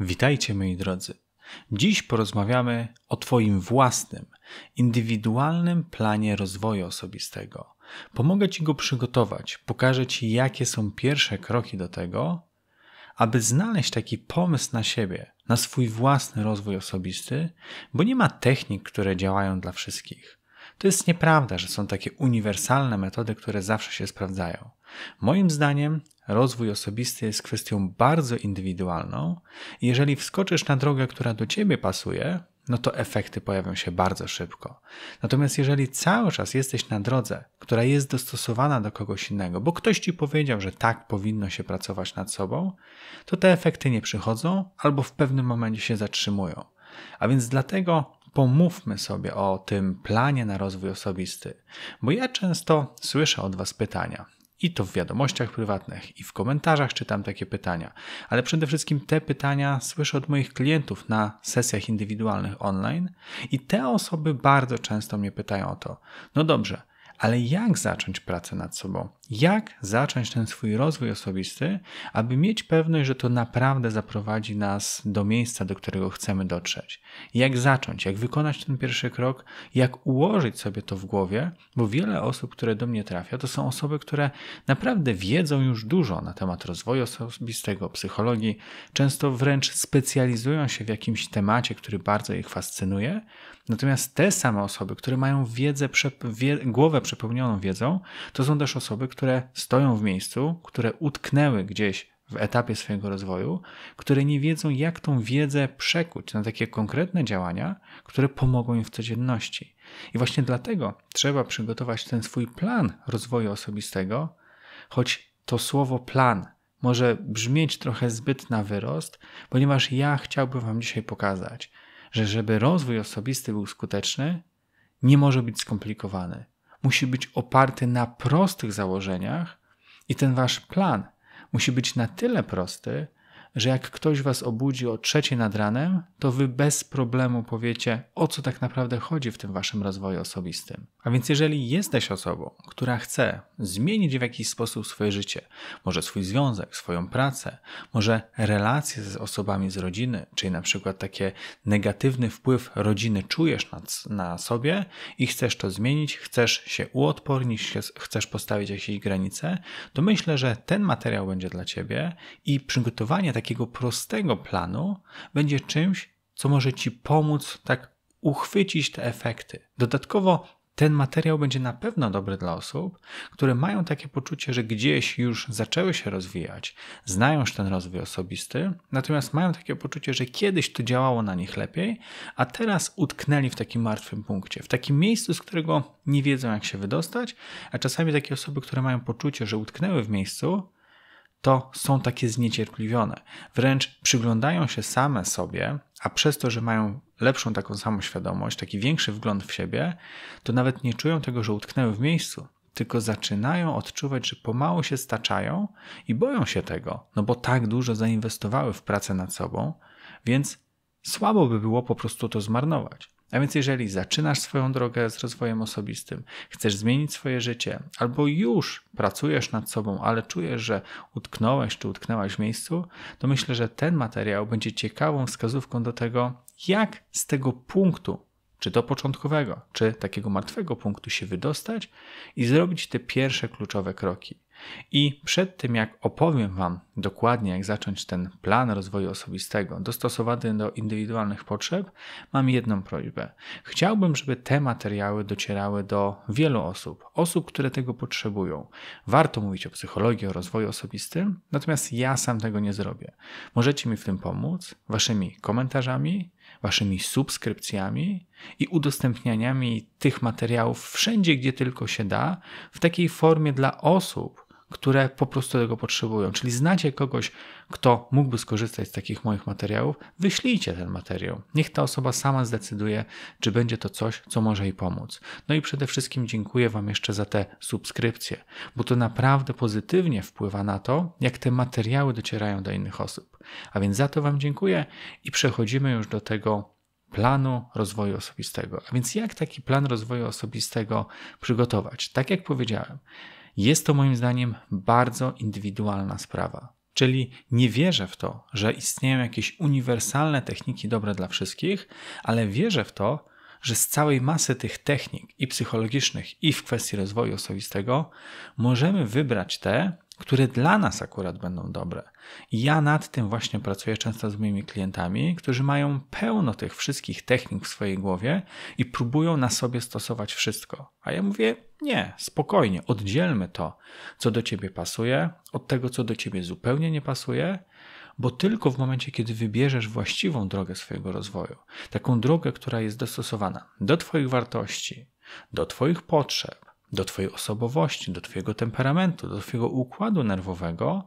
Witajcie moi drodzy. Dziś porozmawiamy o Twoim własnym, indywidualnym planie rozwoju osobistego. Pomogę Ci go przygotować, pokażę Ci, jakie są pierwsze kroki do tego, aby znaleźć taki pomysł na siebie, na swój własny rozwój osobisty, bo nie ma technik, które działają dla wszystkich. To jest nieprawda, że są takie uniwersalne metody, które zawsze się sprawdzają. Moim zdaniem rozwój osobisty jest kwestią bardzo indywidualną. Jeżeli wskoczysz na drogę, która do ciebie pasuje, no to efekty pojawią się bardzo szybko. Natomiast jeżeli cały czas jesteś na drodze, która jest dostosowana do kogoś innego, bo ktoś ci powiedział, że tak powinno się pracować nad sobą, to te efekty nie przychodzą albo w pewnym momencie się zatrzymują. A więc dlatego pomówmy sobie o tym planie na rozwój osobisty, bo ja często słyszę od Was pytania. I to w wiadomościach prywatnych, i w komentarzach czytam takie pytania, ale przede wszystkim te pytania słyszę od moich klientów na sesjach indywidualnych online, i te osoby bardzo często mnie pytają o to: No dobrze, ale jak zacząć pracę nad sobą? Jak zacząć ten swój rozwój osobisty, aby mieć pewność, że to naprawdę zaprowadzi nas do miejsca, do którego chcemy dotrzeć? Jak zacząć? Jak wykonać ten pierwszy krok? Jak ułożyć sobie to w głowie? Bo wiele osób, które do mnie trafia, to są osoby, które naprawdę wiedzą już dużo na temat rozwoju osobistego, psychologii, często wręcz specjalizują się w jakimś temacie, który bardzo ich fascynuje. Natomiast te same osoby, które mają wiedzę, głowę przepełnioną wiedzą, to są też osoby, które stoją w miejscu, które utknęły gdzieś w etapie swojego rozwoju, które nie wiedzą, jak tą wiedzę przekuć na takie konkretne działania, które pomogą im w codzienności. I właśnie dlatego trzeba przygotować ten swój plan rozwoju osobistego, choć to słowo plan może brzmieć trochę zbyt na wyrost, ponieważ ja chciałbym Wam dzisiaj pokazać, że żeby rozwój osobisty był skuteczny, nie może być skomplikowany musi być oparty na prostych założeniach i ten wasz plan musi być na tyle prosty, że jak ktoś was obudzi o trzeciej nad ranem, to wy bez problemu powiecie, o co tak naprawdę chodzi w tym waszym rozwoju osobistym. A więc jeżeli jesteś osobą, która chce zmienić w jakiś sposób swoje życie, może swój związek, swoją pracę, może relacje z osobami z rodziny, czyli na przykład taki negatywny wpływ rodziny czujesz na, na sobie i chcesz to zmienić, chcesz się uodpornić, chcesz postawić jakieś granice, to myślę, że ten materiał będzie dla ciebie i przygotowanie takiego takiego prostego planu będzie czymś, co może Ci pomóc tak uchwycić te efekty. Dodatkowo ten materiał będzie na pewno dobry dla osób, które mają takie poczucie, że gdzieś już zaczęły się rozwijać, znają już ten rozwój osobisty, natomiast mają takie poczucie, że kiedyś to działało na nich lepiej, a teraz utknęli w takim martwym punkcie, w takim miejscu, z którego nie wiedzą, jak się wydostać, a czasami takie osoby, które mają poczucie, że utknęły w miejscu, to są takie zniecierpliwione. Wręcz przyglądają się same sobie, a przez to, że mają lepszą taką samą świadomość, taki większy wgląd w siebie, to nawet nie czują tego, że utknęły w miejscu, tylko zaczynają odczuwać, że pomału się staczają i boją się tego, no bo tak dużo zainwestowały w pracę nad sobą, więc słabo by było po prostu to zmarnować. A więc jeżeli zaczynasz swoją drogę z rozwojem osobistym, chcesz zmienić swoje życie, albo już pracujesz nad sobą, ale czujesz, że utknąłeś czy utknęłaś w miejscu, to myślę, że ten materiał będzie ciekawą wskazówką do tego, jak z tego punktu, czy to początkowego, czy takiego martwego punktu się wydostać i zrobić te pierwsze kluczowe kroki. I przed tym, jak opowiem Wam dokładnie, jak zacząć ten plan rozwoju osobistego dostosowany do indywidualnych potrzeb, mam jedną prośbę. Chciałbym, żeby te materiały docierały do wielu osób, osób, które tego potrzebują. Warto mówić o psychologii, o rozwoju osobistym, natomiast ja sam tego nie zrobię. Możecie mi w tym pomóc, Waszymi komentarzami waszymi subskrypcjami i udostępnianiami tych materiałów wszędzie, gdzie tylko się da, w takiej formie dla osób, które po prostu tego potrzebują. Czyli znacie kogoś, kto mógłby skorzystać z takich moich materiałów, wyślijcie ten materiał. Niech ta osoba sama zdecyduje, czy będzie to coś, co może jej pomóc. No i przede wszystkim dziękuję Wam jeszcze za te subskrypcje, bo to naprawdę pozytywnie wpływa na to, jak te materiały docierają do innych osób. A więc za to Wam dziękuję i przechodzimy już do tego planu rozwoju osobistego. A więc jak taki plan rozwoju osobistego przygotować? Tak jak powiedziałem, jest to moim zdaniem bardzo indywidualna sprawa. Czyli nie wierzę w to, że istnieją jakieś uniwersalne techniki dobre dla wszystkich, ale wierzę w to, że z całej masy tych technik i psychologicznych, i w kwestii rozwoju osobistego, możemy wybrać te, które dla nas akurat będą dobre. I ja nad tym właśnie pracuję często z moimi klientami, którzy mają pełno tych wszystkich technik w swojej głowie i próbują na sobie stosować wszystko. A ja mówię, nie, spokojnie, oddzielmy to, co do ciebie pasuje, od tego, co do ciebie zupełnie nie pasuje, bo tylko w momencie, kiedy wybierzesz właściwą drogę swojego rozwoju, taką drogę, która jest dostosowana do Twoich wartości, do Twoich potrzeb, do Twojej osobowości, do Twojego temperamentu, do Twojego układu nerwowego.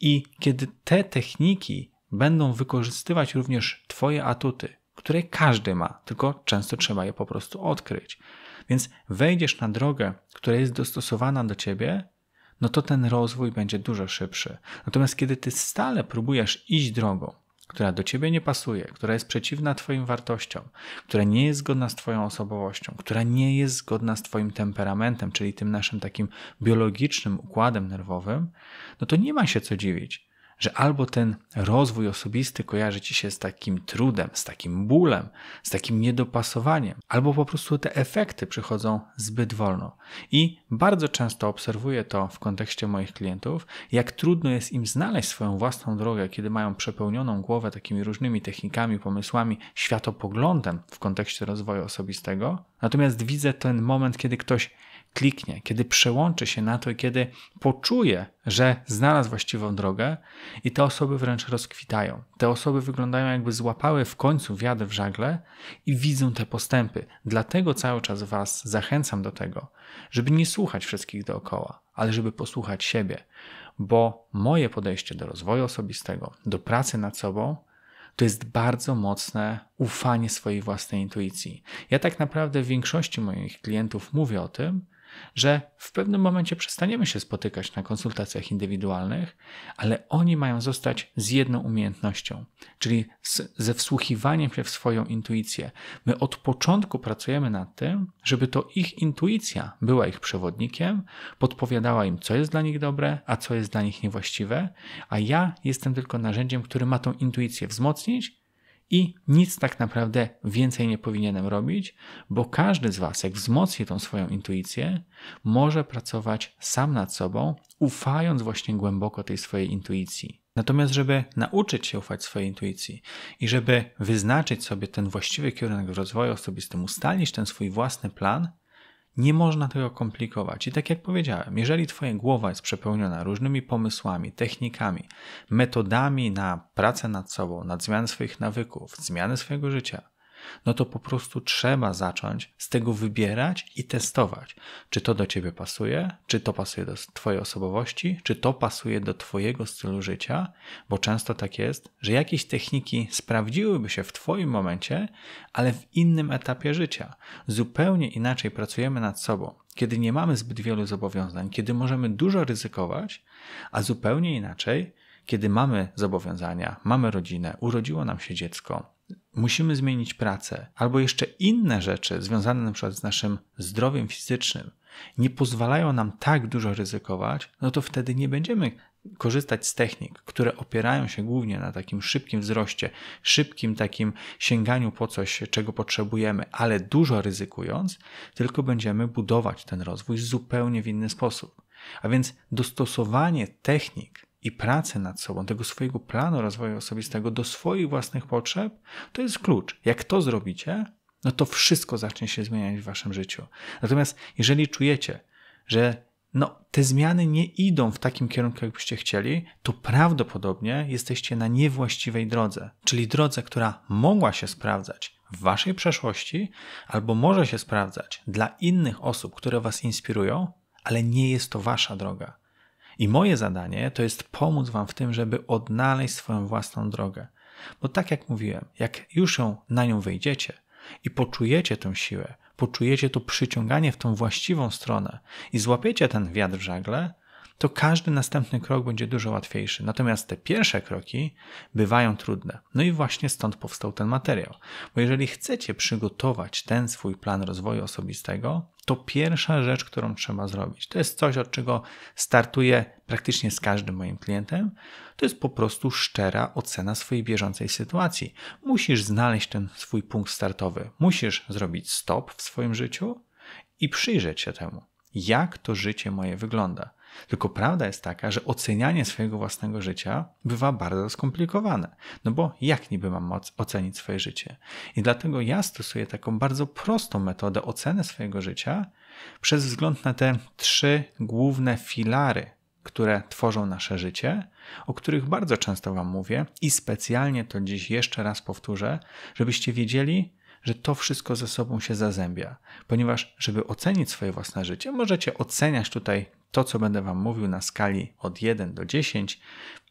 I kiedy te techniki będą wykorzystywać również Twoje atuty, które każdy ma, tylko często trzeba je po prostu odkryć. Więc wejdziesz na drogę, która jest dostosowana do Ciebie, no to ten rozwój będzie dużo szybszy. Natomiast kiedy Ty stale próbujesz iść drogą, która do ciebie nie pasuje, która jest przeciwna Twoim wartościom, która nie jest zgodna z Twoją osobowością, która nie jest zgodna z Twoim temperamentem, czyli tym naszym takim biologicznym układem nerwowym, no to nie ma się co dziwić, że albo ten rozwój osobisty kojarzy ci się z takim trudem, z takim bólem, z takim niedopasowaniem, albo po prostu te efekty przychodzą zbyt wolno. I bardzo często obserwuję to w kontekście moich klientów, jak trudno jest im znaleźć swoją własną drogę, kiedy mają przepełnioną głowę takimi różnymi technikami, pomysłami, światopoglądem w kontekście rozwoju osobistego. Natomiast widzę ten moment, kiedy ktoś kliknie, kiedy przełączy się na to i kiedy poczuje, że znalazł właściwą drogę, i te osoby wręcz rozkwitają. Te osoby wyglądają, jakby złapały w końcu wiadę w żagle i widzą te postępy. Dlatego cały czas Was zachęcam do tego, żeby nie słuchać wszystkich dookoła, ale żeby posłuchać siebie, bo moje podejście do rozwoju osobistego, do pracy nad sobą, to jest bardzo mocne ufanie swojej własnej intuicji. Ja tak naprawdę w większości moich klientów mówię o tym, że w pewnym momencie przestaniemy się spotykać na konsultacjach indywidualnych, ale oni mają zostać z jedną umiejętnością, czyli z, ze wsłuchiwaniem się w swoją intuicję. My od początku pracujemy nad tym, żeby to ich intuicja była ich przewodnikiem, podpowiadała im, co jest dla nich dobre, a co jest dla nich niewłaściwe, a ja jestem tylko narzędziem, które ma tą intuicję wzmocnić i nic tak naprawdę więcej nie powinienem robić, bo każdy z Was, jak wzmocni tą swoją intuicję, może pracować sam nad sobą, ufając właśnie głęboko tej swojej intuicji. Natomiast, żeby nauczyć się ufać swojej intuicji i żeby wyznaczyć sobie ten właściwy kierunek w rozwoju osobistym, ustalić ten swój własny plan, nie można tego komplikować. I tak jak powiedziałem, jeżeli Twoja głowa jest przepełniona różnymi pomysłami, technikami, metodami na pracę nad sobą, nad zmianę swoich nawyków, zmianę swojego życia, no to po prostu trzeba zacząć z tego wybierać i testować, czy to do ciebie pasuje, czy to pasuje do twojej osobowości, czy to pasuje do twojego stylu życia, bo często tak jest, że jakieś techniki sprawdziłyby się w twoim momencie, ale w innym etapie życia. Zupełnie inaczej pracujemy nad sobą kiedy nie mamy zbyt wielu zobowiązań, kiedy możemy dużo ryzykować, a zupełnie inaczej, kiedy mamy zobowiązania, mamy rodzinę, urodziło nam się dziecko, musimy zmienić pracę, albo jeszcze inne rzeczy związane np. z naszym zdrowiem fizycznym, nie pozwalają nam tak dużo ryzykować, no to wtedy nie będziemy korzystać z technik, które opierają się głównie na takim szybkim wzroście, szybkim takim sięganiu po coś, czego potrzebujemy, ale dużo ryzykując, tylko będziemy budować ten rozwój zupełnie w inny sposób. A więc dostosowanie technik i pracę nad sobą, tego swojego planu rozwoju osobistego do swoich własnych potrzeb, to jest klucz. Jak to zrobicie, no to wszystko zacznie się zmieniać w waszym życiu. Natomiast jeżeli czujecie, że no, te zmiany nie idą w takim kierunku, jakbyście chcieli, to prawdopodobnie jesteście na niewłaściwej drodze, czyli drodze, która mogła się sprawdzać w waszej przeszłości albo może się sprawdzać dla innych osób, które was inspirują, ale nie jest to wasza droga. I moje zadanie to jest pomóc Wam w tym, żeby odnaleźć swoją własną drogę. Bo tak jak mówiłem, jak już ją, na nią wejdziecie i poczujecie tę siłę, poczujecie to przyciąganie w tą właściwą stronę i złapiecie ten wiatr w żagle, to każdy następny krok będzie dużo łatwiejszy. Natomiast te pierwsze kroki bywają trudne. No i właśnie stąd powstał ten materiał. Bo jeżeli chcecie przygotować ten swój plan rozwoju osobistego, to pierwsza rzecz, którą trzeba zrobić. To jest coś, od czego startuję praktycznie z każdym moim klientem. To jest po prostu szczera ocena swojej bieżącej sytuacji. Musisz znaleźć ten swój punkt startowy. Musisz zrobić stop w swoim życiu i przyjrzeć się temu, jak to życie moje wygląda. Tylko prawda jest taka, że ocenianie swojego własnego życia bywa bardzo skomplikowane, no bo jak niby mam moc ocenić swoje życie? I dlatego ja stosuję taką bardzo prostą metodę oceny swojego życia przez wzgląd na te trzy główne filary, które tworzą nasze życie, o których bardzo często Wam mówię i specjalnie to dziś jeszcze raz powtórzę, żebyście wiedzieli, że to wszystko ze sobą się zazębia, ponieważ, żeby ocenić swoje własne życie, możecie oceniać tutaj to, co będę Wam mówił na skali od 1 do 10,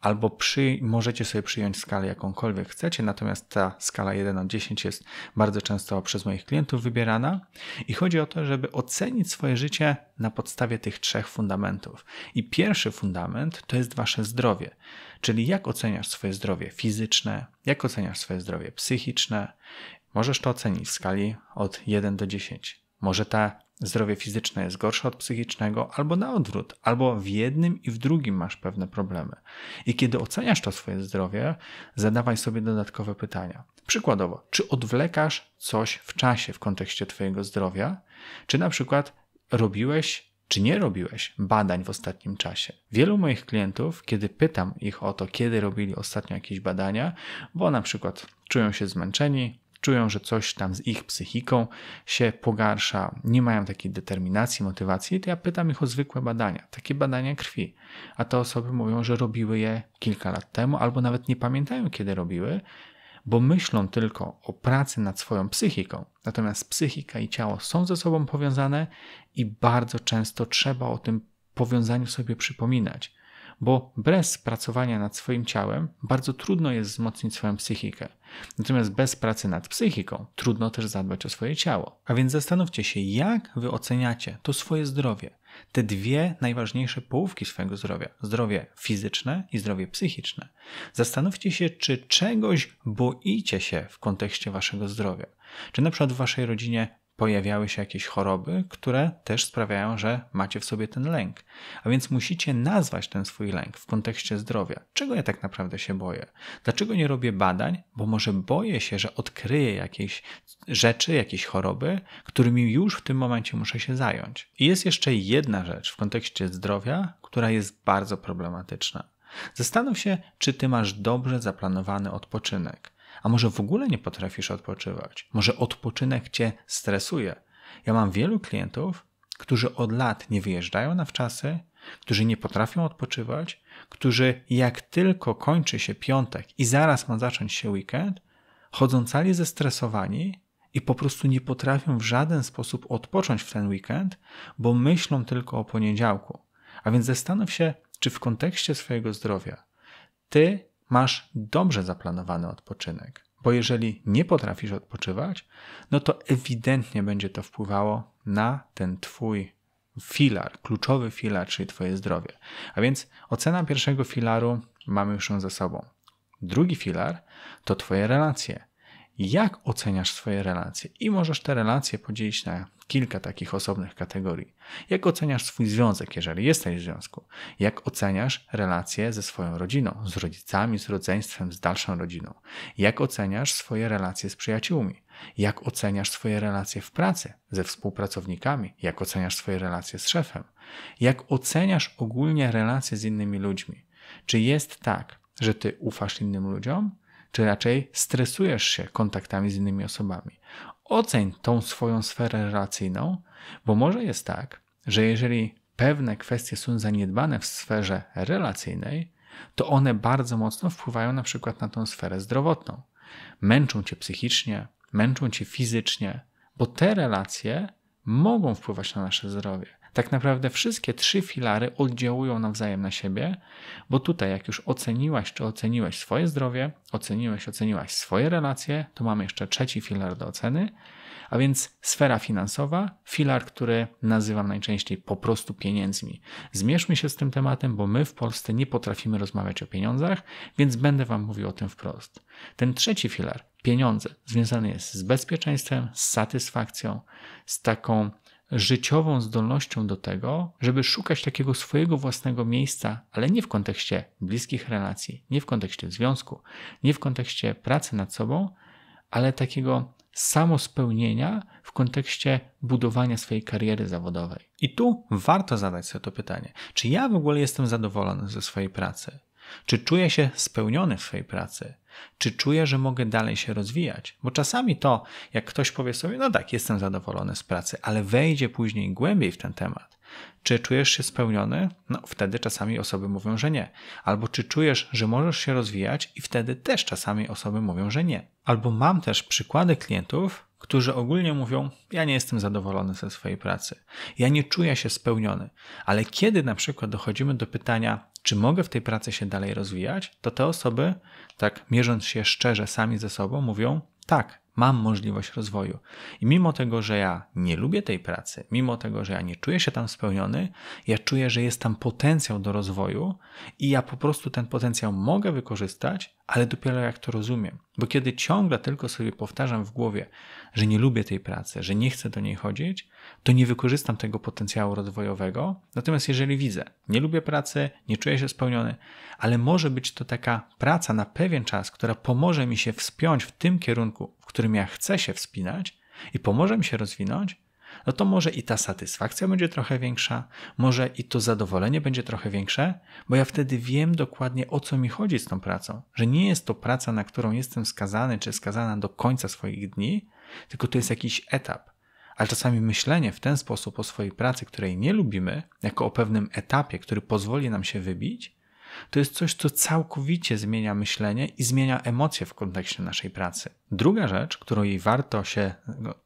albo przy, możecie sobie przyjąć skalę jakąkolwiek chcecie, natomiast ta skala 1 od 10 jest bardzo często przez moich klientów wybierana i chodzi o to, żeby ocenić swoje życie na podstawie tych trzech fundamentów. I pierwszy fundament to jest Wasze zdrowie, czyli jak oceniasz swoje zdrowie fizyczne, jak oceniasz swoje zdrowie psychiczne. Możesz to ocenić w skali od 1 do 10. Może ta zdrowie fizyczne jest gorsze od psychicznego, albo na odwrót, albo w jednym i w drugim masz pewne problemy. I kiedy oceniasz to swoje zdrowie, zadawaj sobie dodatkowe pytania. Przykładowo, czy odwlekasz coś w czasie w kontekście Twojego zdrowia, czy na przykład robiłeś czy nie robiłeś badań w ostatnim czasie? Wielu moich klientów, kiedy pytam ich o to, kiedy robili ostatnio jakieś badania, bo na przykład czują się zmęczeni, czują, że coś tam z ich psychiką się pogarsza, nie mają takiej determinacji, motywacji, to ja pytam ich o zwykłe badania, takie badania krwi. A te osoby mówią, że robiły je kilka lat temu albo nawet nie pamiętają, kiedy robiły, bo myślą tylko o pracy nad swoją psychiką. Natomiast psychika i ciało są ze sobą powiązane i bardzo często trzeba o tym powiązaniu sobie przypominać bo bez pracowania nad swoim ciałem bardzo trudno jest wzmocnić swoją psychikę. Natomiast bez pracy nad psychiką trudno też zadbać o swoje ciało. A więc zastanówcie się, jak wy oceniacie to swoje zdrowie. Te dwie najważniejsze połówki swojego zdrowia zdrowie fizyczne i zdrowie psychiczne. Zastanówcie się, czy czegoś boicie się w kontekście waszego zdrowia. Czy na przykład w waszej rodzinie pojawiały się jakieś choroby, które też sprawiają, że macie w sobie ten lęk. A więc musicie nazwać ten swój lęk w kontekście zdrowia. Czego ja tak naprawdę się boję? Dlaczego nie robię badań? Bo może boję się, że odkryję jakieś rzeczy, jakieś choroby, którymi już w tym momencie muszę się zająć. I jest jeszcze jedna rzecz w kontekście zdrowia, która jest bardzo problematyczna. Zastanów się, czy ty masz dobrze zaplanowany odpoczynek. A może w ogóle nie potrafisz odpoczywać? Może odpoczynek cię stresuje? Ja mam wielu klientów, którzy od lat nie wyjeżdżają na wczasy, którzy nie potrafią odpoczywać, którzy jak tylko kończy się piątek i zaraz ma zacząć się weekend, chodzą cali zestresowani i po prostu nie potrafią w żaden sposób odpocząć w ten weekend, bo myślą tylko o poniedziałku. A więc zastanów się, czy w kontekście swojego zdrowia ty masz dobrze zaplanowany odpoczynek. Bo jeżeli nie potrafisz odpoczywać, no to ewidentnie będzie to wpływało na ten Twój filar, kluczowy filar, czyli Twoje zdrowie. A więc ocena pierwszego filaru mamy już ją za sobą. Drugi filar to Twoje relacje jak oceniasz swoje relacje. I możesz te relacje podzielić na kilka takich osobnych kategorii. Jak oceniasz swój związek, jeżeli jesteś w związku? Jak oceniasz relacje ze swoją rodziną, z rodzicami, z rodzeństwem, z dalszą rodziną? Jak oceniasz swoje relacje z przyjaciółmi? Jak oceniasz swoje relacje w pracy, ze współpracownikami? Jak oceniasz swoje relacje z szefem? Jak oceniasz ogólnie relacje z innymi ludźmi? Czy jest tak, że ty ufasz innym ludziom, czy raczej stresujesz się kontaktami z innymi osobami. Oceń tą swoją sferę relacyjną, bo może jest tak, że jeżeli pewne kwestie są zaniedbane w sferze relacyjnej, to one bardzo mocno wpływają na przykład na tą sferę zdrowotną. Męczą cię psychicznie, męczą cię fizycznie, bo te relacje mogą wpływać na nasze zdrowie. Tak naprawdę wszystkie trzy filary oddziałują nawzajem na siebie, bo tutaj, jak już oceniłaś czy oceniłeś swoje zdrowie, oceniłeś, oceniłaś swoje relacje, to mamy jeszcze trzeci filar do oceny, a więc sfera finansowa, filar, który nazywam najczęściej po prostu pieniędzmi. Zmierzmy się z tym tematem, bo my w Polsce nie potrafimy rozmawiać o pieniądzach, więc będę Wam mówił o tym wprost. Ten trzeci filar, pieniądze, związany jest z bezpieczeństwem, z satysfakcją, z taką życiową zdolnością do tego, żeby szukać takiego swojego własnego miejsca, ale nie w kontekście bliskich relacji, nie w kontekście związku, nie w kontekście pracy nad sobą, ale takiego samospełnienia w kontekście budowania swojej kariery zawodowej. I tu warto zadać sobie to pytanie: czy ja w ogóle jestem zadowolony ze swojej pracy? Czy czuję się spełniony w swojej pracy? Czy czuję, że mogę dalej się rozwijać? Bo czasami to, jak ktoś powie sobie, no tak, jestem zadowolony z pracy, ale wejdzie później głębiej w ten temat. Czy czujesz się spełniony? No wtedy czasami osoby mówią, że nie. Albo czy czujesz, że możesz się rozwijać? I wtedy też czasami osoby mówią, że nie. Albo mam też przykłady klientów, którzy ogólnie mówią: Ja nie jestem zadowolony ze swojej pracy, ja nie czuję się spełniony. Ale kiedy na przykład dochodzimy do pytania, czy mogę w tej pracy się dalej rozwijać, to te osoby, tak mierząc się szczerze sami ze sobą, mówią tak, mam możliwość rozwoju. I mimo tego, że ja nie lubię tej pracy, mimo tego, że ja nie czuję się tam spełniony, ja czuję, że jest tam potencjał do rozwoju i ja po prostu ten potencjał mogę wykorzystać, ale dopiero jak to rozumiem. Bo kiedy ciągle tylko sobie powtarzam w głowie, że nie lubię tej pracy, że nie chcę do niej chodzić, to nie wykorzystam tego potencjału rozwojowego. Natomiast jeżeli widzę, nie lubię pracy, nie czuję się spełniony, ale może być to taka praca na pewien czas, która pomoże mi się wspiąć w tym kierunku, którym ja chcę się wspinać i pomoże mi się rozwinąć, no to może i ta satysfakcja będzie trochę większa, może i to zadowolenie będzie trochę większe, bo ja wtedy wiem dokładnie o co mi chodzi z tą pracą, że nie jest to praca, na którą jestem skazany czy skazana do końca swoich dni, tylko to jest jakiś etap. Ale czasami myślenie w ten sposób o swojej pracy, której nie lubimy, jako o pewnym etapie, który pozwoli nam się wybić, to jest coś, co całkowicie zmienia myślenie i zmienia emocje w kontekście naszej pracy. Druga rzecz, warto się,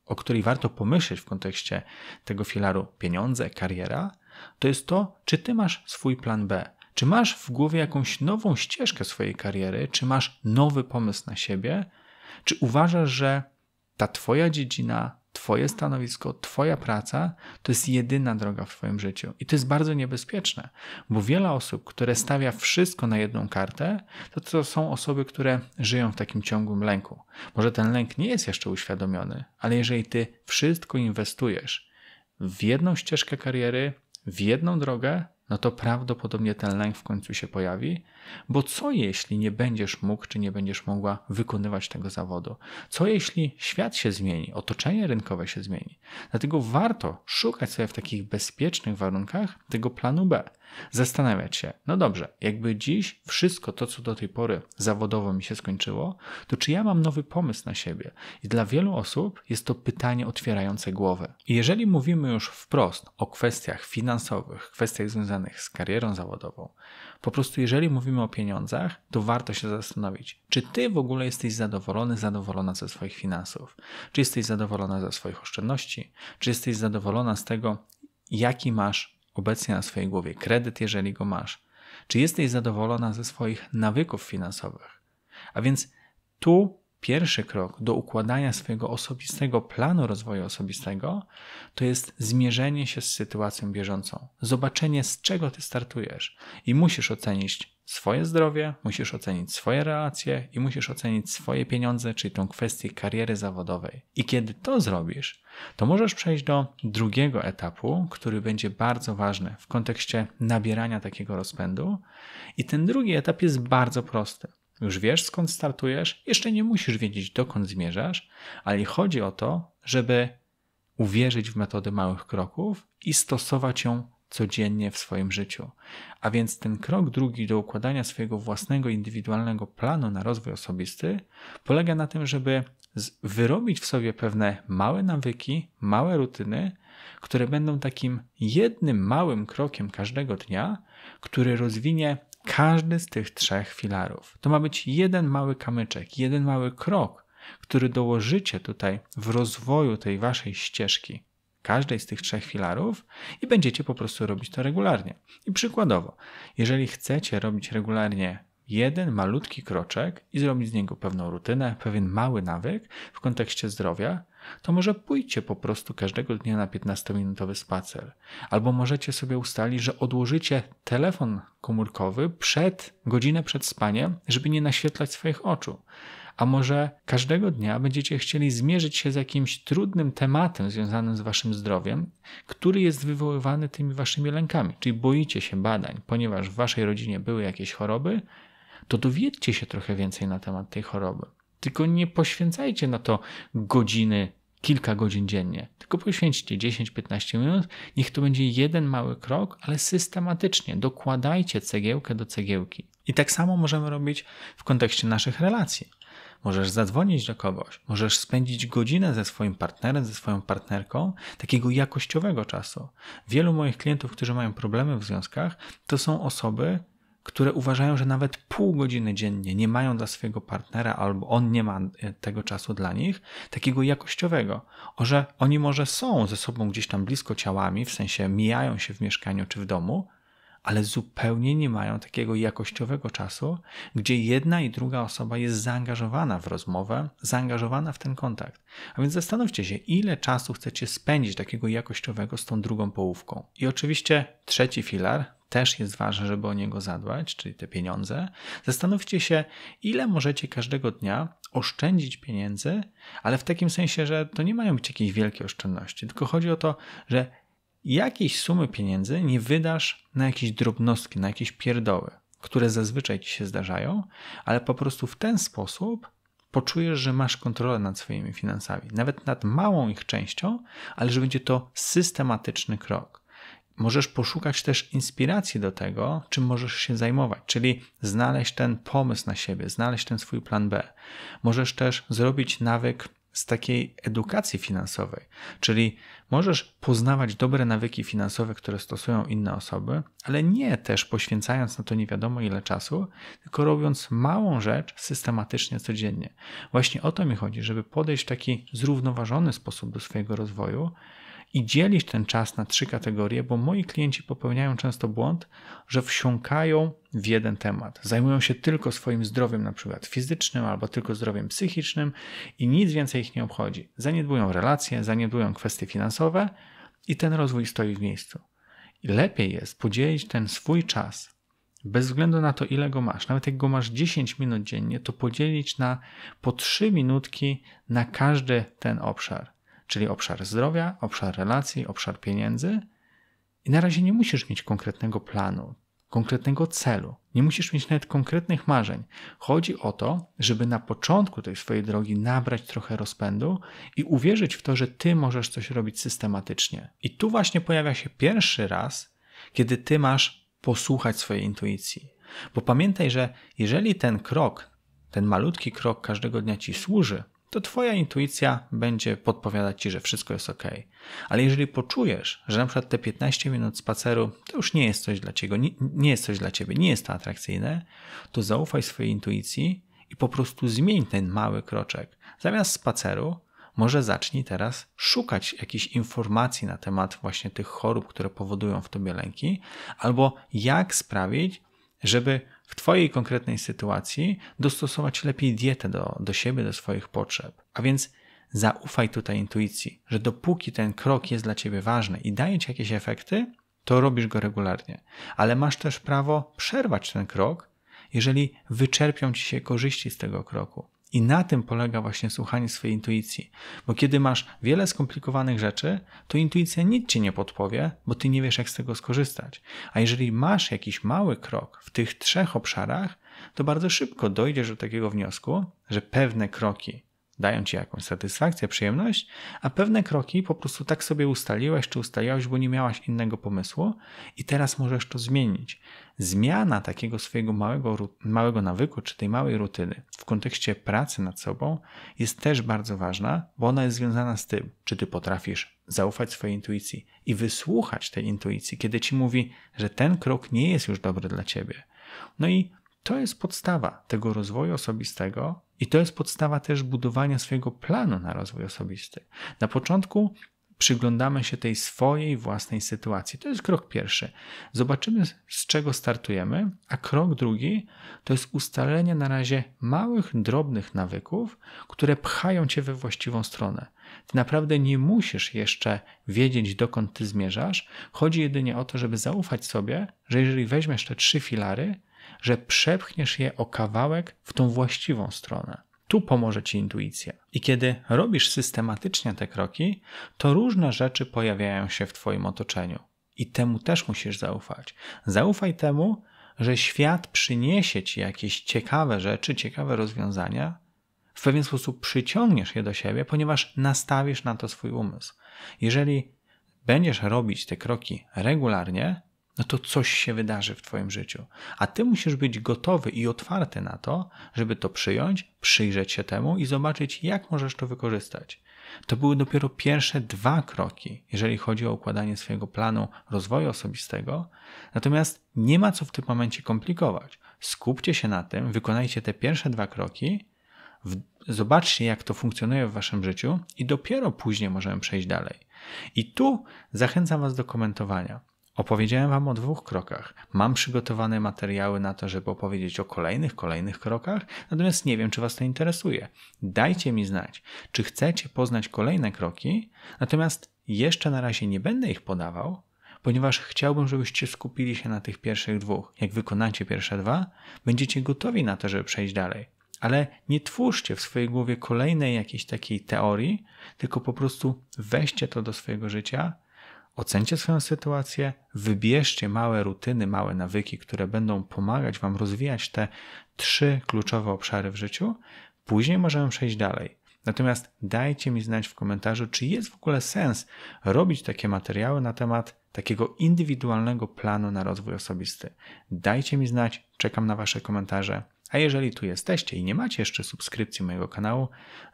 o której warto pomyśleć w kontekście tego filaru pieniądze, kariera, to jest to, czy ty masz swój plan B. Czy masz w głowie jakąś nową ścieżkę swojej kariery, czy masz nowy pomysł na siebie, czy uważasz, że ta twoja dziedzina, Twoje stanowisko, Twoja praca to jest jedyna droga w Twoim życiu. I to jest bardzo niebezpieczne, bo wiele osób, które stawia wszystko na jedną kartę, to, to są osoby, które żyją w takim ciągłym lęku. Może ten lęk nie jest jeszcze uświadomiony, ale jeżeli Ty wszystko inwestujesz w jedną ścieżkę kariery, w jedną drogę, no to prawdopodobnie ten lęk w końcu się pojawi, bo co jeśli nie będziesz mógł czy nie będziesz mogła wykonywać tego zawodu? Co jeśli świat się zmieni, otoczenie rynkowe się zmieni? Dlatego warto szukać sobie w takich bezpiecznych warunkach tego planu B. Zastanawiać się, no dobrze, jakby dziś wszystko to, co do tej pory zawodowo mi się skończyło, to czy ja mam nowy pomysł na siebie? I dla wielu osób jest to pytanie otwierające głowę. I jeżeli mówimy już wprost o kwestiach finansowych, kwestiach związanych z karierą zawodową, po prostu, jeżeli mówimy o pieniądzach, to warto się zastanowić, czy ty w ogóle jesteś zadowolony, zadowolona ze swoich finansów, czy jesteś zadowolona ze swoich oszczędności, czy jesteś zadowolona z tego, jaki masz obecnie na swojej głowie kredyt, jeżeli go masz, czy jesteś zadowolona ze swoich nawyków finansowych. A więc tu Pierwszy krok do układania swojego osobistego planu rozwoju osobistego to jest zmierzenie się z sytuacją bieżącą, zobaczenie z czego ty startujesz i musisz ocenić swoje zdrowie, musisz ocenić swoje relacje i musisz ocenić swoje pieniądze, czyli tą kwestię kariery zawodowej. I kiedy to zrobisz, to możesz przejść do drugiego etapu, który będzie bardzo ważny w kontekście nabierania takiego rozpędu. I ten drugi etap jest bardzo prosty. Już wiesz skąd startujesz, jeszcze nie musisz wiedzieć dokąd zmierzasz, ale chodzi o to, żeby uwierzyć w metodę małych kroków i stosować ją codziennie w swoim życiu. A więc ten krok drugi do układania swojego własnego indywidualnego planu na rozwój osobisty polega na tym, żeby wyrobić w sobie pewne małe nawyki, małe rutyny, które będą takim jednym małym krokiem każdego dnia, który rozwinie każdy z tych trzech filarów. To ma być jeden mały kamyczek, jeden mały krok, który dołożycie tutaj w rozwoju tej waszej ścieżki, każdej z tych trzech filarów i będziecie po prostu robić to regularnie. I przykładowo, jeżeli chcecie robić regularnie jeden malutki kroczek i zrobić z niego pewną rutynę, pewien mały nawyk w kontekście zdrowia, to może pójdźcie po prostu każdego dnia na 15-minutowy spacer. Albo możecie sobie ustalić, że odłożycie telefon komórkowy przed godzinę przed spaniem, żeby nie naświetlać swoich oczu. A może każdego dnia będziecie chcieli zmierzyć się z jakimś trudnym tematem związanym z waszym zdrowiem, który jest wywoływany tymi waszymi lękami, czyli boicie się badań, ponieważ w waszej rodzinie były jakieś choroby, to dowiedzcie się trochę więcej na temat tej choroby. Tylko nie poświęcajcie na to godziny, kilka godzin dziennie, tylko poświęćcie 10-15 minut. Niech to będzie jeden mały krok, ale systematycznie dokładajcie cegiełkę do cegiełki. I tak samo możemy robić w kontekście naszych relacji. Możesz zadzwonić do kogoś, możesz spędzić godzinę ze swoim partnerem, ze swoją partnerką, takiego jakościowego czasu. Wielu moich klientów, którzy mają problemy w związkach, to są osoby, które uważają, że nawet pół godziny dziennie nie mają dla swojego partnera albo on nie ma e, tego czasu dla nich, takiego jakościowego. O, że oni może są ze sobą gdzieś tam blisko ciałami, w sensie mijają się w mieszkaniu czy w domu, ale zupełnie nie mają takiego jakościowego czasu, gdzie jedna i druga osoba jest zaangażowana w rozmowę, zaangażowana w ten kontakt. A więc zastanówcie się, ile czasu chcecie spędzić takiego jakościowego z tą drugą połówką. I oczywiście trzeci filar też jest ważne, żeby o niego zadbać, czyli te pieniądze. Zastanówcie się, ile możecie każdego dnia oszczędzić pieniędzy, ale w takim sensie, że to nie mają być jakieś wielkie oszczędności, tylko chodzi o to, że jakiejś sumy pieniędzy nie wydasz na jakieś drobnostki, na jakieś pierdoły, które zazwyczaj ci się zdarzają, ale po prostu w ten sposób poczujesz, że masz kontrolę nad swoimi finansami, nawet nad małą ich częścią, ale że będzie to systematyczny krok możesz poszukać też inspiracji do tego, czym możesz się zajmować, czyli znaleźć ten pomysł na siebie, znaleźć ten swój plan B. Możesz też zrobić nawyk z takiej edukacji finansowej, czyli możesz poznawać dobre nawyki finansowe, które stosują inne osoby, ale nie też poświęcając na to nie wiadomo ile czasu, tylko robiąc małą rzecz systematycznie, codziennie. Właśnie o to mi chodzi, żeby podejść w taki zrównoważony sposób do swojego rozwoju i dzielić ten czas na trzy kategorie, bo moi klienci popełniają często błąd, że wsiąkają w jeden temat. Zajmują się tylko swoim zdrowiem, na przykład fizycznym, albo tylko zdrowiem psychicznym i nic więcej ich nie obchodzi. Zaniedbują relacje, zaniedbują kwestie finansowe i ten rozwój stoi w miejscu. lepiej jest podzielić ten swój czas, bez względu na to, ile go masz, nawet jak go masz 10 minut dziennie, to podzielić na po 3 minutki na każdy ten obszar czyli obszar zdrowia, obszar relacji, obszar pieniędzy. I na razie nie musisz mieć konkretnego planu, konkretnego celu, nie musisz mieć nawet konkretnych marzeń. Chodzi o to, żeby na początku tej swojej drogi nabrać trochę rozpędu i uwierzyć w to, że ty możesz coś robić systematycznie. I tu właśnie pojawia się pierwszy raz, kiedy ty masz posłuchać swojej intuicji. Bo pamiętaj, że jeżeli ten krok, ten malutki krok każdego dnia ci służy, to Twoja intuicja będzie podpowiadać Ci, że wszystko jest ok. Ale jeżeli poczujesz, że na przykład te 15 minut spaceru to już nie jest coś dla Ciebie, nie, jest coś dla Ciebie, nie jest to atrakcyjne, to zaufaj swojej intuicji i po prostu zmień ten mały kroczek. Zamiast spaceru, może zacznij teraz szukać jakichś informacji na temat właśnie tych chorób, które powodują w tobie lęki, albo jak sprawić, żeby w Twojej konkretnej sytuacji dostosować lepiej dietę do, do siebie, do swoich potrzeb. A więc zaufaj tutaj intuicji, że dopóki ten krok jest dla Ciebie ważny i daje Ci jakieś efekty, to robisz go regularnie. Ale masz też prawo przerwać ten krok, jeżeli wyczerpią Ci się korzyści z tego kroku. I na tym polega właśnie słuchanie swojej intuicji. Bo kiedy masz wiele skomplikowanych rzeczy, to intuicja nic ci nie podpowie, bo ty nie wiesz, jak z tego skorzystać. A jeżeli masz jakiś mały krok w tych trzech obszarach, to bardzo szybko dojdziesz do takiego wniosku, że pewne kroki dają ci jakąś satysfakcję, przyjemność, a pewne kroki po prostu tak sobie ustaliłeś czy ustaliłaś, bo nie miałaś innego pomysłu i teraz możesz to zmienić. Zmiana takiego swojego małego, małego nawyku czy tej małej rutyny w kontekście pracy nad sobą jest też bardzo ważna, bo ona jest związana z tym, czy ty potrafisz zaufać swojej intuicji i wysłuchać tej intuicji, kiedy ci mówi, że ten krok nie jest już dobry dla ciebie. No i to jest podstawa tego rozwoju osobistego, i to jest podstawa też budowania swojego planu na rozwój osobisty. Na początku przyglądamy się tej swojej własnej sytuacji. To jest krok pierwszy. Zobaczymy, z czego startujemy, a krok drugi to jest ustalenie na razie małych, drobnych nawyków, które pchają cię we właściwą stronę. Ty naprawdę nie musisz jeszcze wiedzieć, dokąd ty zmierzasz. Chodzi jedynie o to, żeby zaufać sobie, że jeżeli weźmiesz te trzy filary, że przepchniesz je o kawałek w tą właściwą stronę. Tu pomoże ci intuicja. I kiedy robisz systematycznie te kroki, to różne rzeczy pojawiają się w Twoim otoczeniu. I temu też musisz zaufać. Zaufaj temu, że świat przyniesie ci jakieś ciekawe rzeczy, ciekawe rozwiązania, w pewien sposób przyciągniesz je do siebie, ponieważ nastawisz na to swój umysł. Jeżeli będziesz robić te kroki regularnie, no to coś się wydarzy w Twoim życiu. A Ty musisz być gotowy i otwarty na to, żeby to przyjąć, przyjrzeć się temu i zobaczyć, jak możesz to wykorzystać. To były dopiero pierwsze dwa kroki, jeżeli chodzi o układanie swojego planu rozwoju osobistego. Natomiast nie ma co w tym momencie komplikować. Skupcie się na tym, wykonajcie te pierwsze dwa kroki, zobaczcie, jak to funkcjonuje w Waszym życiu, i dopiero później możemy przejść dalej. I tu zachęcam Was do komentowania. Opowiedziałem Wam o dwóch krokach. Mam przygotowane materiały na to, żeby opowiedzieć o kolejnych, kolejnych krokach, natomiast nie wiem, czy Was to interesuje. Dajcie mi znać, czy chcecie poznać kolejne kroki, natomiast jeszcze na razie nie będę ich podawał, ponieważ chciałbym, żebyście skupili się na tych pierwszych dwóch. Jak wykonacie pierwsze dwa, będziecie gotowi na to, żeby przejść dalej. Ale nie twórzcie w swojej głowie kolejnej jakiejś takiej teorii, tylko po prostu weźcie to do swojego życia Ocencie swoją sytuację, wybierzcie małe rutyny, małe nawyki, które będą pomagać Wam rozwijać te trzy kluczowe obszary w życiu. Później możemy przejść dalej. Natomiast dajcie mi znać w komentarzu, czy jest w ogóle sens robić takie materiały na temat takiego indywidualnego planu na rozwój osobisty. Dajcie mi znać, czekam na Wasze komentarze. A jeżeli tu jesteście i nie macie jeszcze subskrypcji mojego kanału,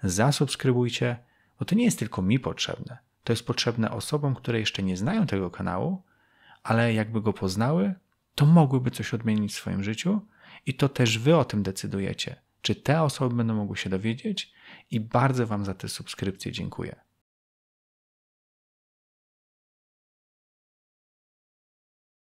zasubskrybujcie, bo to nie jest tylko mi potrzebne to jest potrzebne osobom, które jeszcze nie znają tego kanału, ale jakby go poznały, to mogłyby coś odmienić w swoim życiu i to też wy o tym decydujecie, czy te osoby będą mogły się dowiedzieć i bardzo wam za te subskrypcje dziękuję.